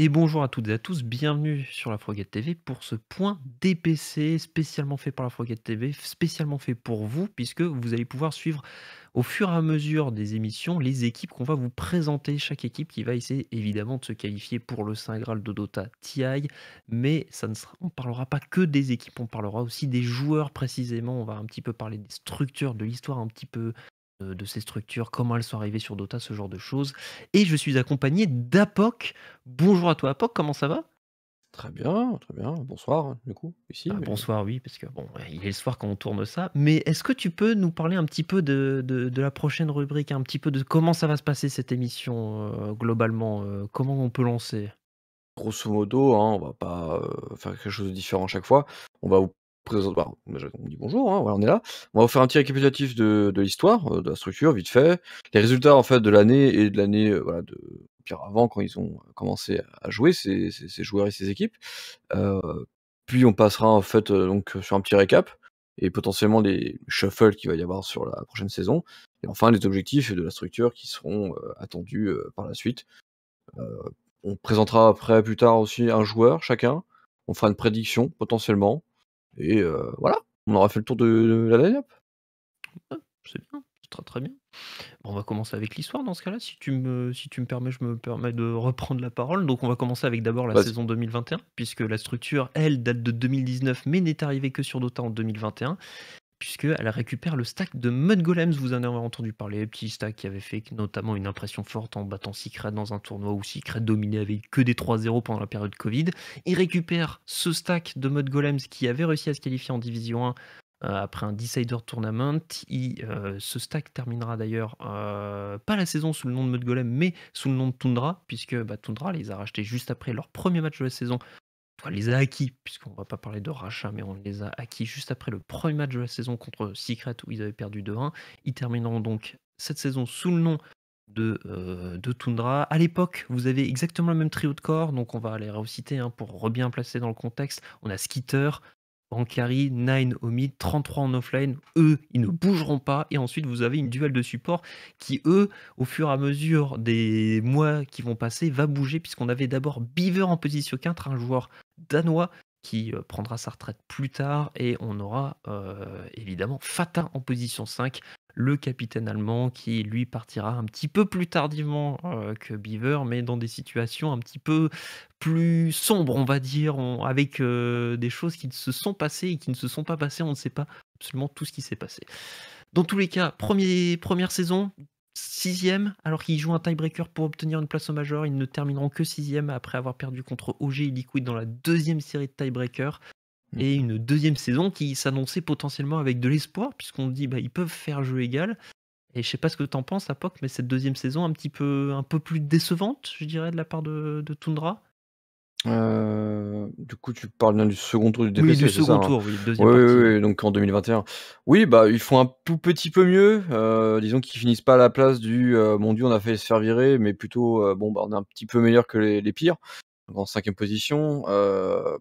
Et bonjour à toutes et à tous, bienvenue sur la Frogate TV pour ce point DPC spécialement fait par la Frogate TV, spécialement fait pour vous, puisque vous allez pouvoir suivre au fur et à mesure des émissions les équipes qu'on va vous présenter, chaque équipe qui va essayer évidemment de se qualifier pour le Saint Graal de Dota TI, mais ça ne sera, on ne parlera pas que des équipes, on parlera aussi des joueurs précisément, on va un petit peu parler des structures, de l'histoire un petit peu de, ces structures, comment elles sont arrivées sur Dota, ce genre de choses. Et je suis accompagné d'Apoc. Bonjour à toi Apoc, comment ça va Très bien, très bien. Bonsoir, du coup, ici. Ah, bonsoir, oui, parce que bon, il est le soir quand on tourne ça. Mais est-ce que tu peux nous parler un petit peu de, la prochaine rubrique, un petit peu de comment ça va se passer cette émission euh, globalement, euh, comment on peut lancer Grosso modo, hein, on va pas euh, faire quelque chose de différent chaque fois. On va vous bah, on dit bonjour, hein, on est là. On va vous faire un petit récapitulatif de, l'histoire, euh, de la structure, vite fait. Les résultats en fait de l'année et de l'année euh, voilà, de pire avant quand ils ont commencé à jouer ces, joueurs et ces équipes. Euh, puis on passera en fait donc sur un petit récap et potentiellement les shuffles qu'il va y avoir sur la prochaine saison. Et enfin, les objectifs de la structure qui seront attendus par la suite. on présentera après, plus tard aussi, un joueur chacun. On fera une prédiction potentiellement. Et euh, voilà, on aura fait le tour de, la dernière c'est bien, c'est très très bien. Bon, on va commencer avec l'histoire dans ce cas-là. Si, tu me, si tu me permets, je me permets de reprendre la parole. Donc on va commencer avec d'abord la saison 2021, puisque la structure, elle, date de 2019, mais n'est arrivée que sur Dota en 2021 puisqu'elle récupère le stack de Mud Golems, vous en avez entendu parler, petit stack qui avait fait notamment une impression forte en battant Secret dans un tournoi où Secret dominait avec que des 3-0 pendant la période Covid. Il récupère ce stack de Mud Golems qui avait réussi à se qualifier en Division 1 euh, après un Decider Tournament. Euh, ce stack terminera d'ailleurs euh, pas la saison sous le nom de Mud Golem, mais sous le nom de Tundra, puisque bah, Tundra les a rachetés juste après leur premier match de la saison on les a acquis, puisqu'on va pas parler de rachat, mais on les a acquis juste après le premier match de la saison contre Secret où ils avaient perdu 2-1. Ils termineront donc cette saison sous le nom de, euh, de Tundra. À l'époque, vous avez exactement le même trio de corps, donc on va les réociter hein, pour bien placer dans le contexte. On a Skitter, Bankari, Nine au mid, 33 en offline, eux, ils ne bougeront pas. Et ensuite, vous avez une duel de support qui, eux, au fur et à mesure des mois qui vont passer, va bouger, puisqu'on avait d'abord Beaver en position 4, un joueur Danois qui euh, prendra sa retraite plus tard et on aura euh, évidemment Fatin en position 5, le capitaine allemand qui lui partira un petit peu plus tardivement euh, que Beaver mais dans des situations un petit peu plus sombres on va dire, avec des choses qui se sont passées et qui ne se sont pas passées, on ne sait pas absolument tout ce qui s'est passé. Dans tous les cas, première saison, sixième, alors qu'ils jouent un tiebreaker pour obtenir une place au major. Ils ne termineront que sixième après avoir perdu contre OG et dans la deuxième série de tiebreaker. Hmm. Et une deuxième saison qui s'annonçait potentiellement avec de l'espoir, puisqu'on dit bah ils peuvent faire jeu égal. Et je sais pas ce que t'en penses, Apoc, mais cette deuxième saison un petit peu un peu plus décevante, je dirais, de la part de, de Tundra. Euh, du coup, tu parles bien du second tour du DPC. Oui, du second hein. tour, oui, deuxième oui, oui, oui, donc en 2021. Oui, bah, ils font un tout petit peu mieux. Euh, disons qu'ils finissent pas à la place du euh, mon Dieu, on a failli se faire virer, mais plutôt, euh, bon, bah, on est un petit peu meilleur que les, pires, en cinquième position. Euh,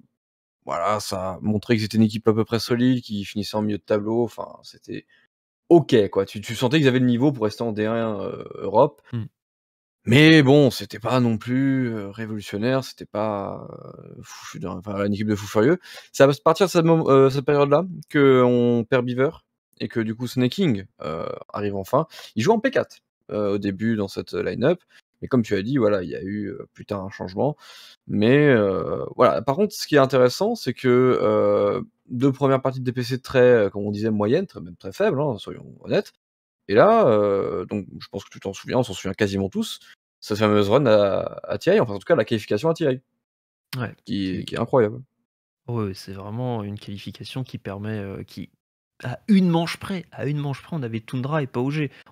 voilà, ça a montré que c'était une équipe à peu près solide, qui finissait en milieu de tableau. Enfin, c'était ok, quoi. Tu, sentais qu'ils avaient le niveau pour rester en D1 Europe. Hmm. Mais bon, c'était pas non plus euh, révolutionnaire, c'était pas euh, une équipe de fou furieux. C'est à partir de euh, cette, période-là qu'on perd Beaver et que du coup Snaking arrive enfin. Il joue en P4 au début dans cette line-up. Mais comme tu as dit, voilà, il y a eu plus un changement. Mais voilà, par contre, ce qui est intéressant, c'est que deux premières parties de DPC très, comme on disait, moyennes, très, même très faibles, hein, soyons honnêtes. Et là, euh, donc je pense que tu t'en souviens, on s'en souvient quasiment tous, sa fameuse run à, à TI, enfin en tout cas la qualification à TI, qui, est incroyable. Oui, c'est vraiment une qualification qui permet, euh, qui, à une manche près, à une manche près, on avait Tundra et pas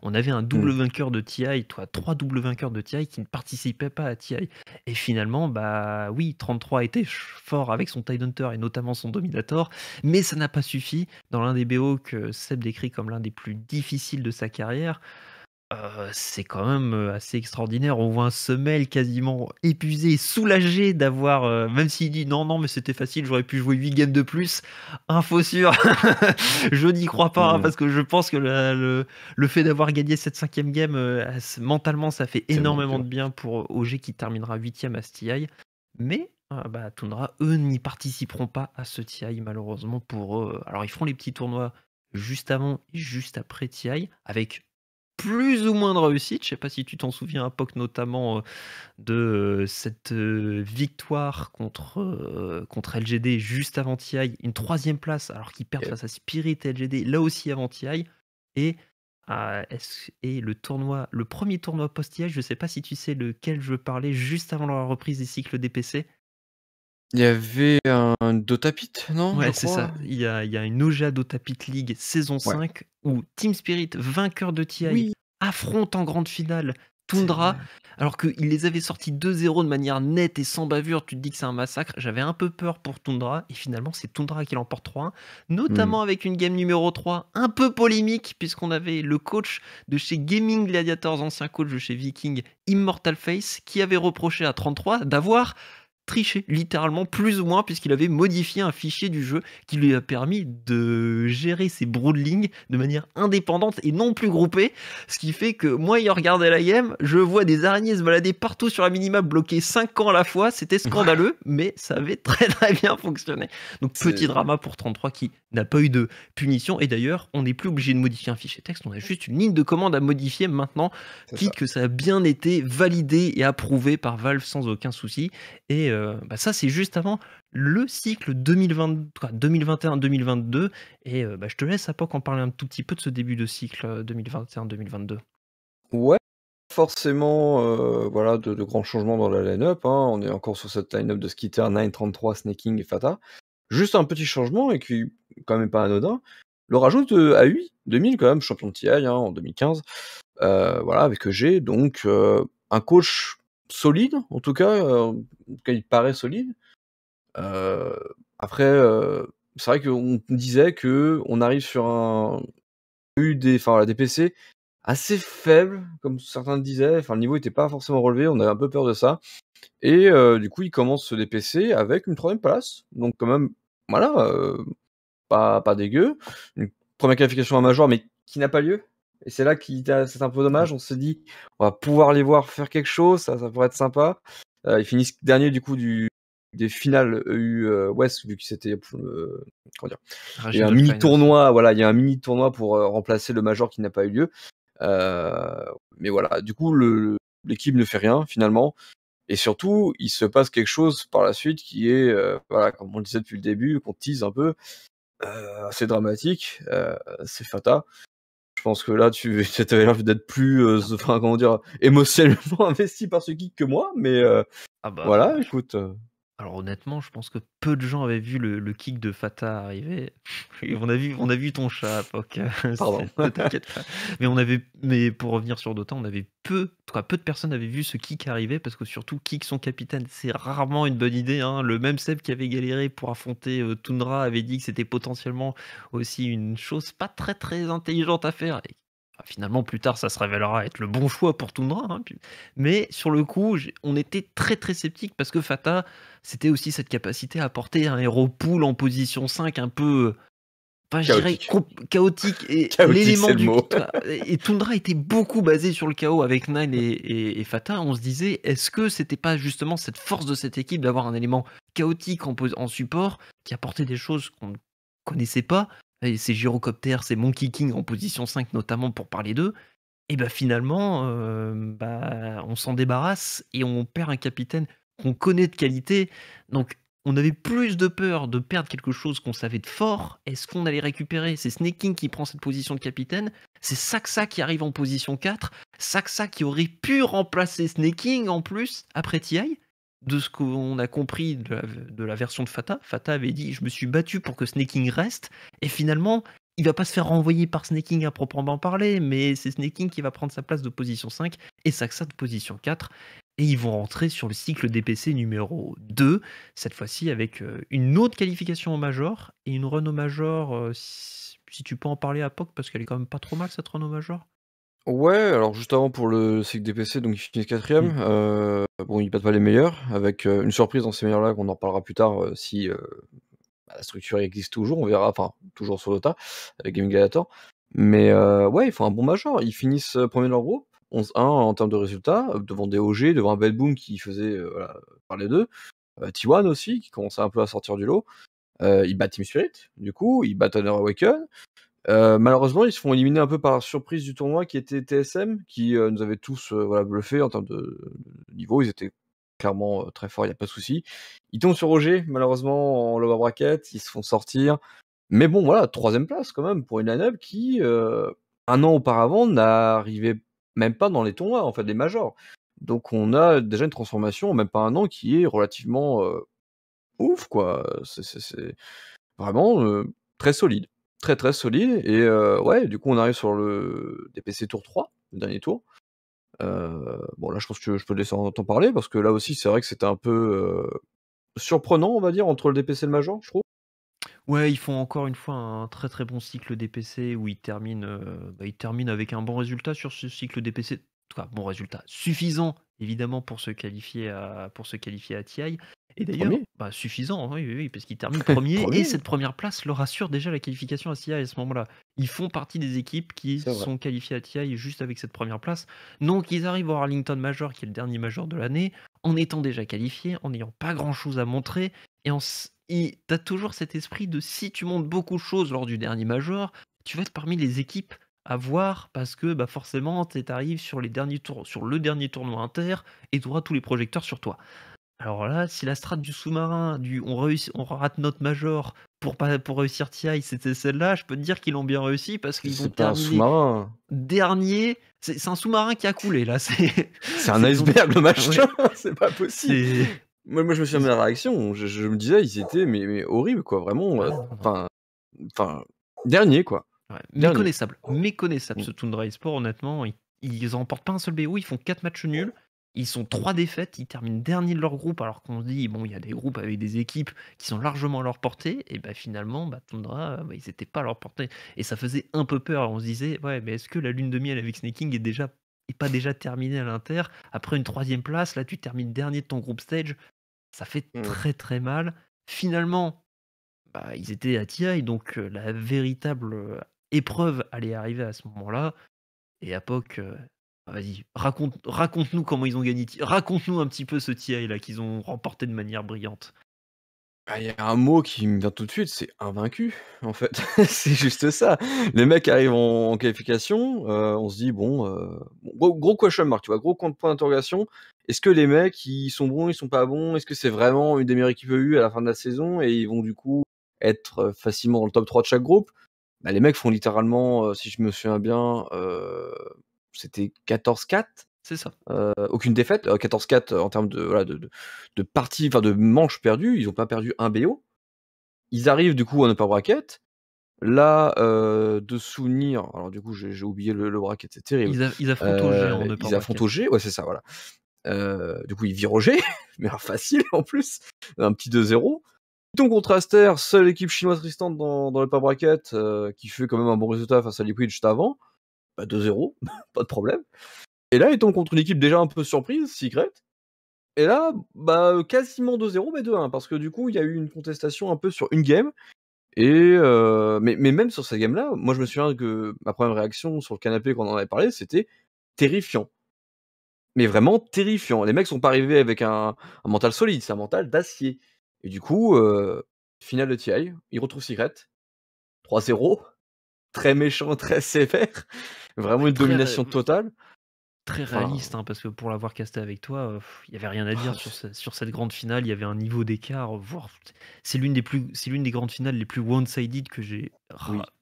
On avait un double mm. vainqueur de TI, toi, trois doubles vainqueurs de TI qui ne participaient pas à TI. Et finalement, bah oui, 33 était fort avec son Tidehunter et notamment son Dominator, mais ça n'a pas suffi dans l'un des BO que Seb décrit comme l'un des plus difficiles de sa carrière c'est quand même assez extraordinaire. On voit un semel quasiment épuisé, soulagé d'avoir, même s'il dit non, non, mais c'était facile, j'aurais pu jouer 8 games de plus. Info sûr, je n'y crois pas, hein, parce que je pense que le, fait d'avoir gagné cette cinquième game, mentalement, ça fait énormément de bien pour OG qui terminera 8 à ce TI. Mais ah, bah, Tundra, eux, n'y participeront pas à ce TI, malheureusement pour eux. Alors, ils feront les petits tournois juste avant et juste après TI, avec plus ou moins de réussite. Je ne sais pas si tu t'en souviens à POC notamment euh, de euh, cette euh, victoire contre, contre LGD juste avant TI, une troisième place alors qu'ils perdent face à Spirit et LGD, là aussi avant TI. Et, et le tournoi, le premier tournoi post-TI, je ne sais pas si tu sais lequel je veux parler juste avant la reprise des cycles DPC. Il y avait un Dotapit, non Ouais, c'est ça. Il y, a, y a une Oja Dotapit League saison 5 où Team Spirit, vainqueur de TI, affronte en grande finale Tundra, alors qu'il les avait sortis 2-0 de manière nette et sans bavure, tu te dis que c'est un massacre. J'avais un peu peur pour Tundra, et finalement c'est Tundra qui l'emporte 3-1, notamment hmm. avec une game numéro 3 un peu polémique, puisqu'on avait le coach de chez Gaming Gladiators, ancien coach de chez Viking, Immortal Face, qui avait reproché à 33 d'avoir triché, littéralement, plus ou moins, puisqu'il avait modifié un fichier du jeu qui lui a permis de gérer ses broodlings de manière indépendante et non plus groupée. Ce qui fait que moi, il regardait la je vois des araignées se balader partout sur la minima bloquées 5 ans à la fois. C'était scandaleux, mais ça avait très très bien fonctionné. Donc, petit drama pour 33 qui n'a pas eu de punition. Et d'ailleurs, on n'est plus obligé de modifier un fichier texte, on a juste une ligne de commande à modifier maintenant, quitte que ça a bien été validé et approuvé par Valve sans aucun souci. Et euh, euh, bah, ça, c'est juste avant le cycle 2021-2022. Et euh, bah, je te laisse, à Poc, en parler un tout petit peu de ce début de cycle 2021-2022. Euh, ouais, forcément voilà, de, grands changements dans la line-up. Hein. On est encore sur cette line-up de Skitter, 933, 33 Snaking et Fata. Juste un petit changement, et qui quand même pas anodin. Le rajout de 8 2000, quand même, champion de TI hein, en 2015. voilà, avec j'ai e donc un coach solide, euh, en tout cas, il paraît solide. Euh, après, euh, c'est vrai qu'on disait que on arrive sur un UD enfin la DPC assez faible, comme certains disaient. Enfin, le niveau n'était pas forcément relevé, on avait un peu peur de ça. Et du coup, il commence ce DPC avec une troisième place, donc quand même, voilà, pas, pas dégueu. Une première qualification à major, mais qui n'a pas lieu, et c'est là que ah, c'est un peu dommage. On se dit, on va pouvoir les voir faire quelque chose, ça, ça pourrait être sympa. Euh, ils finissent dernier du coup du, des finales e EU West vu que c'était euh, dire il y a un mini tournoi voilà il y a un mini tournoi pour euh, remplacer le major qui n'a pas eu lieu euh, mais voilà du coup l'équipe ne fait rien finalement et surtout il se passe quelque chose par la suite qui est euh, voilà comme on le disait depuis le début qu'on tease un peu assez dramatique c'est fata je pense que là, tu avais l'air d'être plus, euh, ah, comment dire, émotionnellement investi par ce geek que moi, mais euh, ah, bah, voilà, bah, écoute. Euh, alors honnêtement, je pense que peu de gens avaient vu le, kick de Fata arriver. on a vu, on a vu ton chat, Mais on avait, mais pour revenir sur Dota, on avait peu, peu de personnes avaient vu ce kick arriver parce que surtout kick son capitaine, c'est rarement une bonne idée. Hein. Le même Seb qui avait galéré pour affronter euh, Tundra avait dit que c'était potentiellement aussi une chose pas très très intelligente à faire. Bah, finalement, plus tard, ça se révélera être le bon choix pour Tundra. Hein, mais sur le coup, on était très très sceptique parce que Fata, c'était aussi cette capacité à porter un héros pool en position 5 un peu. pas je chaotique. Et l'élément du. et Tundra était beaucoup basé sur le chaos avec Nine et, et, Fata. On se disait, est-ce que c'était pas justement cette force de cette équipe d'avoir un élément chaotique en support qui apportait des choses qu'on ne connaissait pas ces gyrocoptères, ces Monkey King en position 5 notamment pour parler d'eux, et bah finalement, euh, bah, on s'en débarrasse et on perd un capitaine qu'on connaît de qualité. Donc on avait plus de peur de perdre quelque chose qu'on savait de fort. Est-ce qu'on allait récupérer C'est King qui prend cette position de capitaine. C'est Saxa qui arrive en position 4. Saxa qui aurait pu remplacer King en plus après TI de ce qu'on a compris de la, version de Fata, Fata avait dit Je me suis battu pour que Snaking reste, et finalement, il va pas se faire renvoyer par Snaking à proprement parler, mais c'est Snaking qui va prendre sa place de position 5 et Saxa de position 4. Et ils vont rentrer sur le cycle DPC numéro 2, cette fois-ci avec euh, une autre qualification au Major et une run Major, euh, si tu peux en parler à POC, parce qu'elle est quand même pas trop mal cette run au Major. Ouais, alors juste avant pour le cycle des PC, donc ils finissent quatrième. Mmh. Euh, bon, ils battent pas les meilleurs, avec euh, une surprise dans ces meilleurs-là qu'on en parlera plus tard euh, si bah, la structure existe toujours, on verra, enfin toujours sur l'OTA, avec Gaming Galator, Mais ouais, ils font un bon major, ils finissent premier de leur groupe, 11-1 en termes de résultats, devant des OG, devant un Bad Boom qui faisait voilà, les d'eux, T1 aussi, qui commençait un peu à sortir du lot. ils battent Team Spirit, du coup, ils battent Honor Awaken, euh, malheureusement, ils se font éliminer un peu par surprise du tournoi qui était TSM, qui euh, nous avait tous euh, voilà, bluffé en termes de niveau. Ils étaient clairement très forts, il n'y a pas de souci. Ils tombent sur Roger, malheureusement, en lower bracket. Ils se font sortir. Mais bon, voilà, troisième place quand même pour une line qui, un an auparavant, n'arrivait même pas dans les tournois, en fait, des majors. Donc on a déjà une transformation, même pas un an, qui est relativement ouf, quoi. C'est vraiment très solide très très solide. Et ouais, du coup, on arrive sur le DPC tour 3, le dernier tour. bon, là, je pense que je peux laisser en parler parce que là aussi, c'est vrai que c'était un peu surprenant, on va dire, entre le DPC et le Major, je trouve. Ouais, ils font encore une fois un très très bon cycle DPC où ils terminent, bah, ils terminent avec un bon résultat sur ce cycle DPC. En tout cas, bon résultat suffisant évidemment pour se qualifier à, pour se qualifier à TI. Et d'ailleurs, bah, suffisant, hein, parce qu'ils terminent premier, et cette première place leur assure déjà la qualification à TI à ce moment-là. Ils font partie des équipes qui sont qualifiées à TI juste avec cette première place. Donc ils arrivent au Arlington Major, qui est le dernier major de l'année, en étant déjà qualifiés, en n'ayant pas grand-chose à montrer, et en... t'as toujours cet esprit de si tu montes beaucoup de choses lors du dernier major, tu vas être parmi les équipes à voir parce que bah forcément tu arrives sur les derniers tours sur le dernier tournoi inter et tu auras tous les projecteurs sur toi. Alors là, si la strat du sous-marin, du on, réussit, on rate notre major pour, pas, réussir TI, c'était celle-là, je peux te dire qu'ils l'ont bien réussi parce qu'ils ont pas terminé un dernier. C'est un sous-marin qui a coulé là. C'est un iceberg le machin, c'est pas possible. Moi, moi, je me suis à la réaction. Je, me disais, ils étaient mais, mais horribles quoi, vraiment. Euh, enfin, enfin, dernier quoi. Méconnaissable, méconnaissable mm. ce Tundra Esport. Honnêtement, ils, ils remportent pas un seul BO, ils font 4 matchs nuls. Ils sont trois défaites, ils terminent dernier de leur groupe, alors qu'on se dit, bon, il y a des groupes avec des équipes qui sont largement à leur portée, et ben, finalement, bah, Tundra, euh, bah, ils n'étaient pas à leur portée. Et ça faisait un peu peur, on se disait, ouais, mais est-ce que la lune de miel avec Snaking est déjà est pas déjà terminée à l'Inter Après une troisième place, là, tu termines dernier de ton groupe stage, ça fait mmh. très très mal. Finalement, bah, ils étaient à TI, donc euh, la véritable euh, épreuve allait arriver à ce moment-là. Et à POC, ah, vas-y, raconte, raconte-nous comment ils ont gagné. Raconte-nous un petit peu ce TI là qu'ils ont remporté de manière brillante. Bah, il y a un mot qui me vient tout de suite, c'est invaincu, en fait. c'est juste ça. Les mecs arrivent en, qualification, euh, on se dit, bon, euh, gros, question mark, tu vois, gros point d'interrogation. Est-ce que les mecs, ils sont bons, ils sont pas bons Est-ce que c'est vraiment une des meilleures équipes EU à la fin de la saison et ils vont du coup être euh, facilement dans le top 3 de chaque groupe bah, Les mecs font littéralement, si je me souviens bien, c'était 14-4. C'est ça. Euh, aucune défaite. 14-4 euh, en termes de, voilà, de, de, enfin de manches perdues. Ils n'ont pas perdu un BO. Ils arrivent du coup en upper bracket. Là, euh, de souvenir, alors du coup j'ai oublié le, bracket, c'est terrible. Ils, affrontent au G Ils affrontent au G, ouais c'est ça, voilà. du coup ils virent G, mais facile en plus, un petit 2-0. Python contraster, seule équipe chinoise restante dans, dans le upper bracket, qui fait quand même un bon résultat face à Liquid juste avant. 2-0, bah, pas de problème. Et là, étant contre une équipe déjà un peu surprise, Secret. Et là, bah, quasiment 2-0, mais 2-1, parce que du coup, il y a eu une contestation un peu sur une game. Et euh, mais, même sur cette game-là, moi je me souviens que ma première réaction sur le canapé quand on en avait parlé, c'était terrifiant. Mais vraiment terrifiant. Les mecs sont pas arrivés avec un, mental solide, c'est un mental d'acier. Et du coup, euh, finale de TI, ils retrouvent Secret, 3-0 très méchant, très sévère. Vraiment une domination totale. Très réaliste, hein, parce que pour l'avoir casté avec toi, euh, il n'y avait rien à dire ah, sur, cette grande finale. Il y avait un niveau d'écart. C'est l'une des, plus, l'une des grandes finales les plus one-sided que j'ai,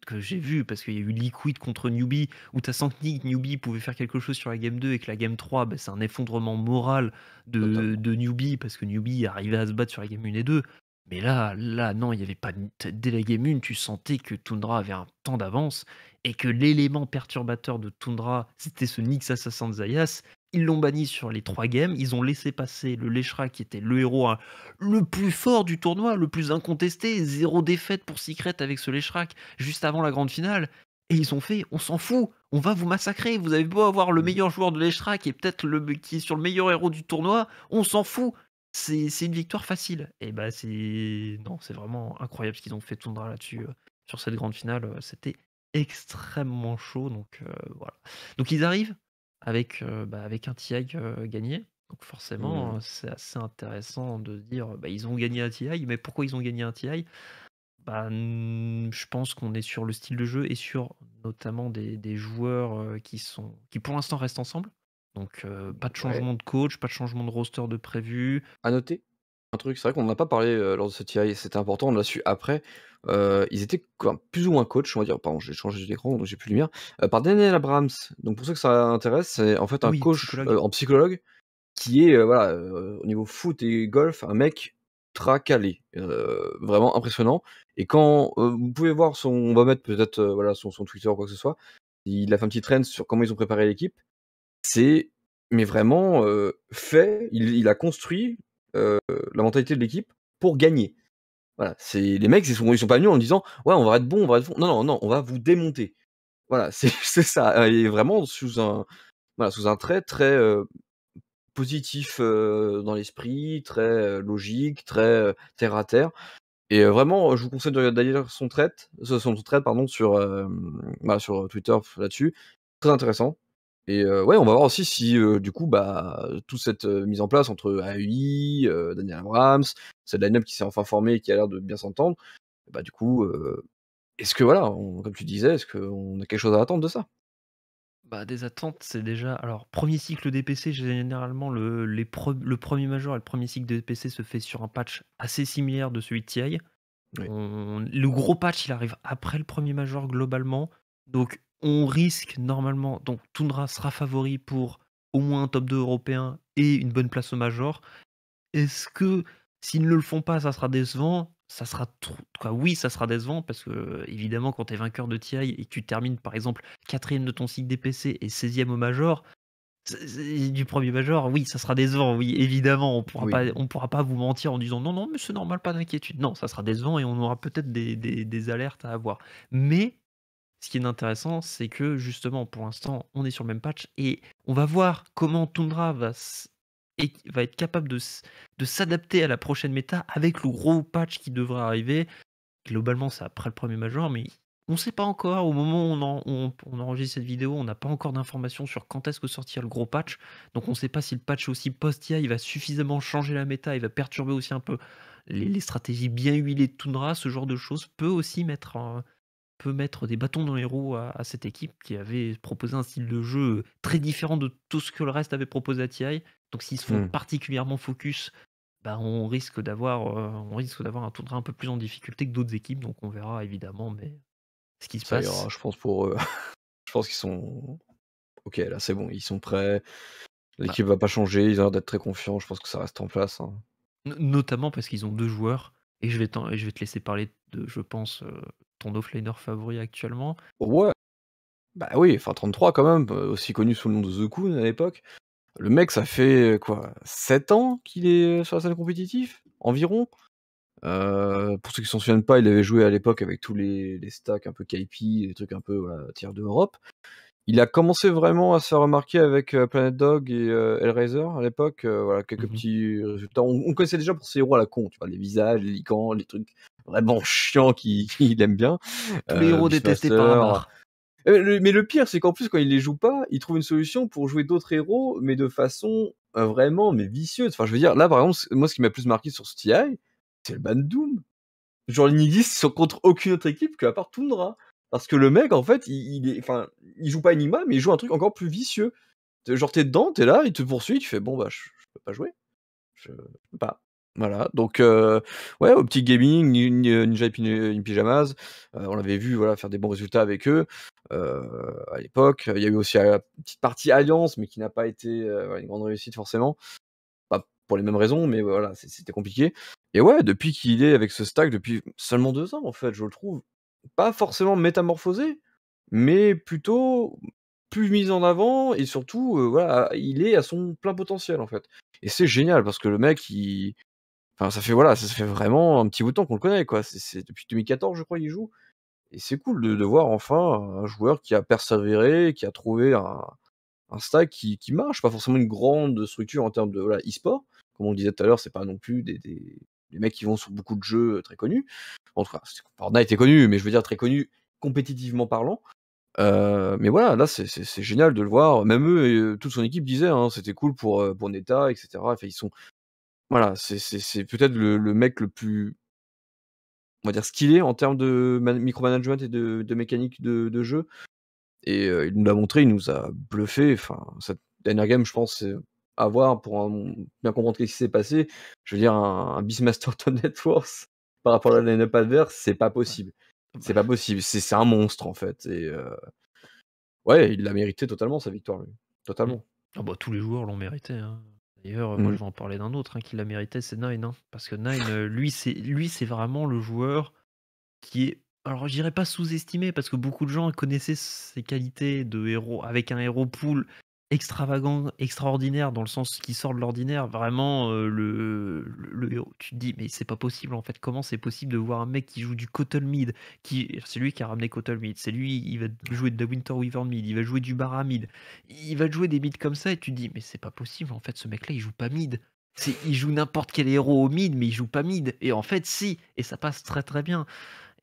que j'ai vu, parce qu'il y a eu Liquid contre Newbie, où tu as senti que Newbie pouvait faire quelque chose sur la game 2 et que la game 3, bah, c'est un effondrement moral de, de Newbie, parce que Newbie arrivait à se battre sur la game 1 et 2. Mais là, là, non, il n'y avait pas de... Dès la game tu sentais que Tundra avait un temps d'avance et que l'élément perturbateur de Tundra, c'était ce Nix Assassin de Zayas. Ils l'ont banni sur les trois games. Ils ont laissé passer le Leshra, qui était le héros hein, le plus fort du tournoi, le plus incontesté. Zéro défaite pour Secret avec ce Leshrac juste avant la grande finale. Et ils ont fait, on s'en fout, on va vous massacrer. Vous avez beau avoir le mm. meilleur joueur de qui et peut-être le qui est sur le meilleur héros du tournoi, on s'en fout c'est une victoire facile. Et bah c'est non, c'est vraiment incroyable ce qu'ils ont fait Tundra là-dessus sur cette grande finale. C'était extrêmement chaud. Donc voilà. Donc ils arrivent avec bah, avec un TI gagné. Donc forcément, mmh. c'est assez intéressant de dire bah, ils ont gagné un TI, mais pourquoi ils ont gagné un TI bah, je pense qu'on est sur le style de jeu et sur notamment des, des joueurs qui sont qui pour l'instant restent ensemble. Donc, euh, mmh, pas de changement de coach, pas de changement de roster de prévu. À noter, un truc, c'est vrai qu'on n'en a pas parlé euh, lors de ce TI, c'était important, on l'a su après. Euh, ils étaient plus ou moins coach, on va dire, pardon, j'ai changé d'écran, donc j'ai plus de lumière, par Daniel Abrams. Donc, pour ceux que ça intéresse, c'est en fait un coach en psychologue qui est, voilà, au niveau foot et golf, un mec tracalé, vraiment impressionnant. Et quand vous pouvez voir son, on va mettre peut-être voilà son, Twitter ou quoi que ce soit, il a fait un petit trend sur comment ils ont préparé l'équipe c'est mais vraiment euh, fait, il, a construit euh, la mentalité de l'équipe pour gagner. Voilà, c'est les mecs, ils sont, ils sont pas venus en disant ouais on va être bon, on va être bon. Non non non, on va vous démonter. Voilà, c'est ça. est vraiment sous un voilà sous un trait très euh, positif dans l'esprit, très logique, très terre à terre. Et vraiment, je vous conseille d'aller son trait, son trait pardon sur sur Twitter là-dessus, très intéressant et ouais, on va voir aussi si du coup, bah, toute cette mise en place entre AUI, Daniel Abrams, cette line-up qui s'est enfin formée et qui a l'air de bien s'entendre, bah du coup, est-ce que voilà, comme tu disais, est-ce qu'on a quelque chose à attendre de ça bah, des attentes, c'est déjà. Alors, premier cycle DPC, généralement, le, le premier major et le premier cycle DPC se fait sur un patch assez similaire de celui de TI. Le gros patch, il arrive après le premier major globalement. Donc, on risque normalement, donc Tundra sera favori pour au moins un top 2 européen et une bonne place au Major. Est-ce que s'ils ne le font pas, ça sera décevant ça sera Quoi, oui, ça sera décevant parce que, évidemment, quand tu es vainqueur de TI et que tu termines par exemple 4 de ton cycle DPC et 16ème au Major, du premier major, oui, ça sera décevant, oui, évidemment, on pourra pas, on pourra pas vous mentir en disant non, non, mais c'est normal, pas d'inquiétude. Non, ça sera décevant et on aura peut-être des, alertes à avoir. Mais ce qui est intéressant, c'est que justement, pour l'instant, on est sur le même patch et on va voir comment Tundra va, va être capable de, s'adapter à la prochaine méta avec le gros patch qui devrait arriver. Globalement, c'est après le premier major, mais on ne sait pas encore. Au moment où on, enregistre cette vidéo, on n'a pas encore d'informations sur quand est-ce que sortir le gros patch. Donc on ne sait pas si le patch aussi post-IA, va suffisamment changer la méta, il va perturber aussi un peu les, stratégies bien huilées de Tundra. Ce genre de choses peut aussi mettre mettre des bâtons dans les roues à, cette équipe qui avait proposé un style de jeu euh, très différent de tout ce que le reste avait proposé à TI. Donc s'ils se font hmm. particulièrement focus, bah, on risque d'avoir euh, on risque d'avoir un tournoi un peu plus en difficulté que d'autres équipes. Donc on verra évidemment, mais ce qui se passe. je pense pour eux. je pense qu'ils sont ok là c'est bon, ils sont prêts. Bah L'équipe va pas changer, ils ont l'air d'être très confiants, je pense que ça reste en place. Hein. Notamment parce qu'ils ont deux joueurs, et je vais, je vais te laisser parler de, je pense, euh, ton offliner favori actuellement. Ouais. Bah oui, enfin 33 quand même, euh, aussi connu sous le nom de The Coon à l'époque. Le mec, ça fait euh, quoi 7 ans qu'il est euh, sur la scène compétitive Environ Pour ceux qui ne s'en souviennent pas, il avait joué à l'époque avec tous les, stacks un peu KP, des trucs un peu tiers de Il a commencé vraiment à se faire remarquer avec Planet Dog et Hellraiser à l'époque. voilà, quelques mmh petits résultats. On, connaissait déjà pour ses héros à la con, tu les visages, les licans, les trucs vraiment chiant qu'il il aime bien. les héros euh, détestés par euh, Mais le pire, c'est qu'en plus, quand il les joue pas, il trouve une solution pour jouer d'autres héros, mais de façon euh, vraiment mais vicieuse. Enfin, je veux dire, là, par exemple, moi, ce qui m'a plus marqué sur ce TI, c'est le ban Doom. Genre, les Nidis sont contre aucune autre équipe que à part Tundra. Parce que le mec, en fait, il, est, enfin, il joue pas Anima, mais il joue un truc encore plus vicieux. Genre, t'es dedans, t'es là, il te poursuit, tu fais, bon, bah, je, je peux pas jouer. Je peux pas. Voilà, donc euh, ouais, petit Gaming, Ninja une Pyjamas, on l'avait vu voilà, faire des bons résultats avec eux à l'époque. Il y a eu aussi la petite partie Alliance, mais qui n'a pas été une grande réussite forcément. Pas pour les mêmes raisons, mais voilà, c'était compliqué. Et ouais, depuis qu'il est avec ce stack, depuis seulement deux ans en fait, je le trouve pas forcément métamorphosé, mais plutôt plus mis en avant et surtout, voilà, il est à son plein potentiel en fait. Et c'est génial parce que le mec, il, ça fait voilà, ça fait vraiment un petit bout de temps qu'on le connaît, quoi. C'est depuis 2014, je crois, il joue. Et c'est cool de, voir enfin un joueur qui a persévéré, qui a trouvé un, un stack qui, qui, marche, pas forcément une grande structure en termes de e-sport. Comme on le disait tout à l'heure, c'est pas non plus des, des, mecs qui vont sur beaucoup de jeux euh, très connus. En tout cas, Fortnite été connu, mais je veux dire très connu compétitivement parlant. Euh, mais voilà, là c'est génial de le voir. Même eux, et, euh, toute son équipe disait, hein, c'était cool pour, pour Neta, etc. Enfin, ils sont voilà, c'est peut-être le, mec le plus, on va dire, est en termes de micromanagement et de, mécanique de, jeu. Et il nous l'a montré, il nous a bluffé. Enfin, cette dernière game, je pense, c'est à voir pour bien comprendre ce qui s'est passé. Je veux dire, un, un Beastmaster par rapport à la line adverse, c'est pas possible. C'est pas possible. C'est un monstre, en fait. Et ouais, il l'a mérité totalement, sa victoire, lui. Mmh. Totalement. Ah bah, tous les joueurs l'ont mérité. Hein. D'ailleurs, euh, moi mm. je vais en parler d'un autre hein, qui la méritait, c'est Nine. Hein, parce que Nine, euh, lui, c'est lui, c'est vraiment le joueur qui est. Alors, je dirais pas sous-estimé, parce que beaucoup de gens connaissaient ses qualités de héros avec un héros pool extravagant, extraordinaire dans le sens qui sort de l'ordinaire, vraiment euh, le, héros. Tu te dis mais c'est pas possible en fait, comment c'est possible de voir un mec qui joue du Cottle Mid, qui c'est lui qui a ramené Cottle Mid, c'est lui il va jouer de la Winter Weaver Mid, il va jouer du Barra il va jouer des mids comme ça et tu te dis mais c'est pas possible en fait ce mec là il joue pas mid. Il joue n'importe quel héros au mid, mais il joue pas mid. Et en fait, si. Et ça passe très très bien.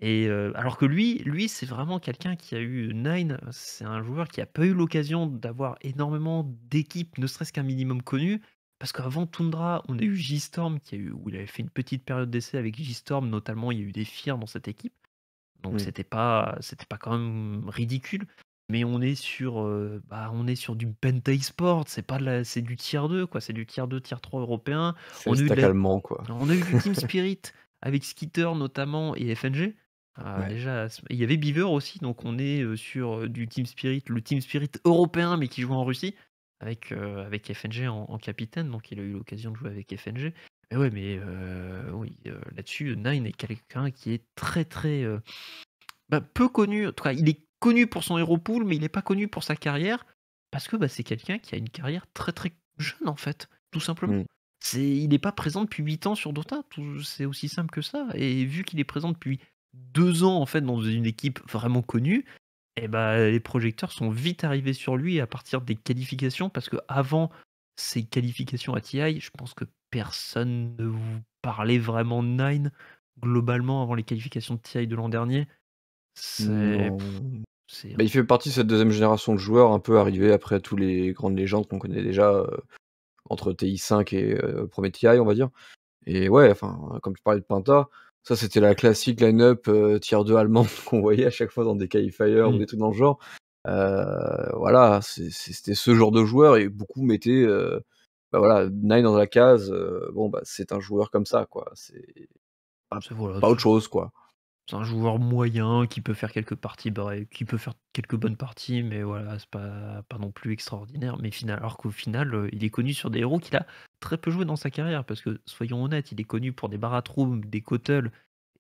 Et alors que lui, lui c'est vraiment quelqu'un qui a eu Nine, c'est un joueur qui n'a pas eu l'occasion d'avoir énormément d'équipes, ne serait-ce qu'un minimum connu. Parce qu'avant Tundra, on a eu G-Storm, qui a eu, où il avait fait une petite période d'essai avec G-Storm, notamment il y a eu des fiers dans cette équipe. Donc c'était pas, c'était pas quand même ridicule. Mais on est sur, bah, on est sur du Penta Sport, c'est pas c'est du tier 2 quoi, c'est du tier 2, tier 3 européen. On a, eu quoi. on a eu Team Spirit avec Skitter notamment et FNG. Ah, déjà, il y avait Beaver aussi, donc on est sur du Team Spirit, le Team Spirit européen, mais qui joue en Russie, avec, avec FNG en, capitaine, donc il a eu l'occasion de jouer avec FNG. Mais ouais, mais oui, là-dessus, Nine est quelqu'un qui est très très bah, peu connu. En tout cas, il est connu pour son hero pool, mais il n'est pas connu pour sa carrière, parce que bah, c'est quelqu'un qui a une carrière très très jeune en fait, tout simplement. Mmh. c'est il n'est pas présent depuis 8 ans sur Dota, c'est aussi simple que ça. Et vu qu'il est présent depuis deux ans en fait dans une équipe vraiment connue, et eh bah, ben, les projecteurs sont vite arrivés sur lui à partir des qualifications parce que avant ces qualifications à TI, je pense que personne ne vous parlait vraiment de Nine globalement avant les qualifications de TI de l'an dernier. C'est... Bah, il fait partie de cette deuxième génération de joueurs un peu arrivés après tous les grandes légendes qu'on connaît déjà euh, entre TI5 et euh, premier TI on va dire. Et ouais, enfin, comme tu parlais de Pinta, ça, c'était la classique line-up euh, tier 2 allemand qu'on voyait à chaque fois dans des qualifiers ou mmh. des trucs dans le genre. Euh, voilà, c'était ce genre de joueur et beaucoup mettaient euh, bah voilà, Nine dans la case. Euh, bon, bah, c'est un joueur comme ça, quoi. C'est ah, pas autre chose, quoi un joueur moyen qui peut faire quelques parties qui peut faire quelques bonnes parties, mais voilà, c'est pas, non plus extraordinaire. Mais final, alors qu'au final, euh, il est connu sur des héros qu'il a très peu joué dans sa carrière, parce que soyons honnêtes, il est connu pour des Baratroum, des Kotel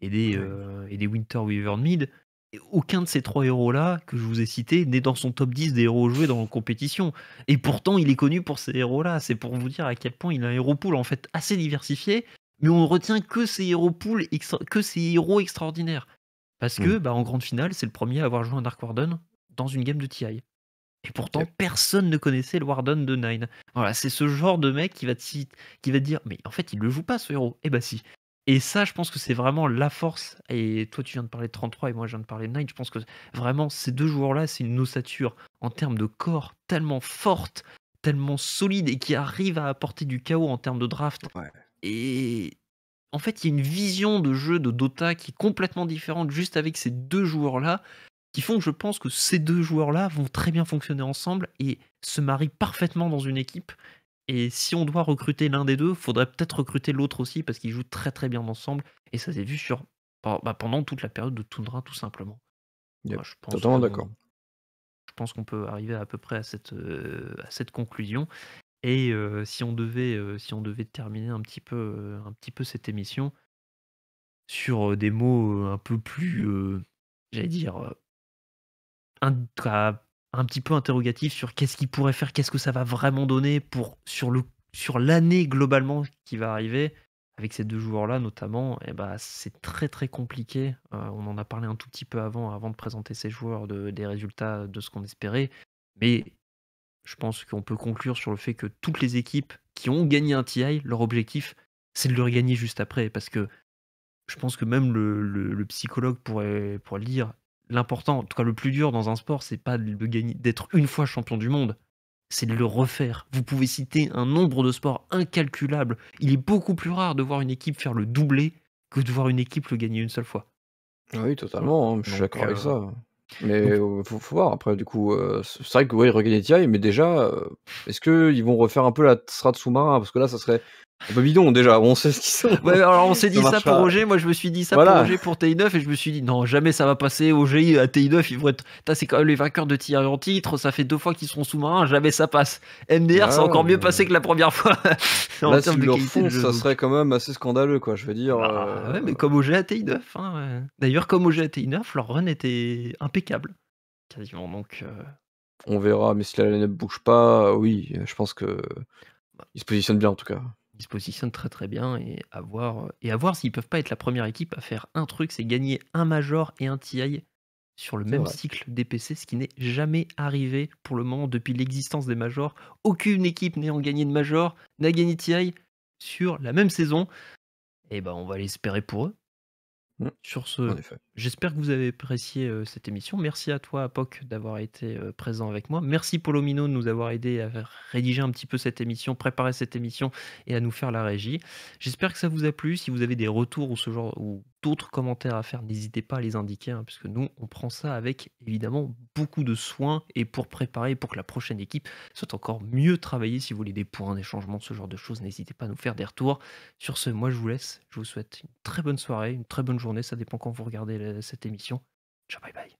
euh, et des, Winter Weaver Mid. Et aucun de ces trois héros-là que je vous ai cités n'est dans son top 10 des héros joués dans la compétition. Et pourtant, il est connu pour ces héros-là. C'est pour vous dire à quel point il a un héros pool en fait assez diversifié mais on retient que ces héros poules, que ces héros extraordinaires. Parce que, hmm. bah, en grande finale, c'est le premier à avoir joué un Dark Warden dans une game de TI. Et pourtant, personne ne connaissait le Warden de Nine. Voilà, c'est ce genre de mec qui va te, qui va dire, mais en fait, il le joue pas, ce héros. Eh bah si. Et ça, je pense que c'est vraiment la force. Et toi, tu viens de parler de 33 et moi, je viens de parler de Nine. Je pense que vraiment, ces deux joueurs-là, c'est une ossature en termes de corps tellement forte, tellement solide et qui arrive à apporter du chaos en termes de draft. Et en fait, il y a une vision de jeu de Dota qui est complètement différente juste avec ces deux joueurs-là, qui font que je pense que ces deux joueurs-là vont très bien fonctionner ensemble et se marient parfaitement dans une équipe. Et si on doit recruter l'un des deux, faudrait peut-être recruter l'autre aussi parce qu'ils jouent très très bien ensemble. Et ça s'est vu sur bah, pendant toute la période de Tundra tout simplement. je pense totalement d'accord. Je pense qu'on peut arriver à peu près à cette, euh, à cette conclusion. Et si, on devait, si on devait terminer un petit peu, un petit peu cette émission sur des mots un peu plus, j'allais dire, un, un, petit peu interrogatifs sur qu'est-ce qu'il pourrait faire, qu'est-ce que ça va vraiment donner pour, sur, le, sur l'année globalement qui va arriver, avec ces deux joueurs-là notamment, et eh bah, c'est très très compliqué. on en a parlé un tout petit peu avant, avant de présenter ces joueurs, de, des résultats, de ce qu'on espérait. Mais je pense qu'on peut conclure sur le fait que toutes les équipes qui ont gagné un TI, leur objectif, c'est de le regagner juste après. Parce que je pense que même le, psychologue pourrait, pourrait dire. l'important, en tout cas le plus dur dans un sport, c'est pas de gagner, d'être une fois champion du monde, c'est de le refaire. Vous pouvez citer un nombre de sports incalculable. Il est beaucoup plus rare de voir une équipe faire le doublé que de voir une équipe le gagner une seule fois. Ah oui, totalement, hein. je suis d'accord avec euh, ça. Mais faut, voir après, du coup, euh, c'est vrai que ouais, regagner TI, mais déjà, euh, est-ce qu'ils vont refaire un peu la strat sous-marin Parce que là, ça serait ah bah bidon déjà, on sait ce qu'ils sont. alors on s'est dit ça, pour Roger, moi je me suis dit ça pour Roger pour TI9 et je me suis dit non, jamais ça va passer. OGI à TI9, ils vont être. C'est quand même les vainqueurs de tir en titre, ça fait deux fois qu'ils sont sous-marins, jamais ça passe. MDR, ah c'est encore mieux passé que la première fois. là, de ça serait quand même assez scandaleux, quoi, je veux dire. Ah, euh, ouais, mais comme OG à TI9. Hein, D'ailleurs, comme OG à TI9, leur run était impeccable. Quasiment donc. Euh, on verra, mais si la ne bouge pas, oui, je pense que. Ils se positionnent bien en tout cas ils se positionnent très très bien et à voir, euh, et à s'ils peuvent pas être la première équipe à faire un truc, c'est gagner un major et un TI sur le même cycle DPC, ce qui n'est jamais arrivé pour le moment depuis l'existence des majors. Aucune équipe n'ayant gagné de major n'a gagné TI sur la même saison. Et eh ben on va l'espérer pour eux. Mm. Sur ce, J'espère que vous avez apprécié euh, cette émission. Merci à toi, Apoc, d'avoir été euh, présent avec moi. Merci, Polomino, de nous avoir aidé à rédiger un petit peu cette émission, préparer cette émission et à nous faire la régie. J'espère que ça vous a plu. Si vous avez des retours ou ce genre ou d'autres commentaires à faire, n'hésitez pas à les indiquer, hein, puisque nous, on prend ça avec évidemment beaucoup de soin et pour préparer, pour que la prochaine équipe soit encore mieux travaillée. Si vous voulez des points, des changements, ce genre de choses, n'hésitez pas à nous faire des retours. Sur ce, moi, je vous laisse. Je vous souhaite une très bonne soirée, une très bonne journée. Ça dépend quand vous regardez la cette émission. Ciao, bye bye.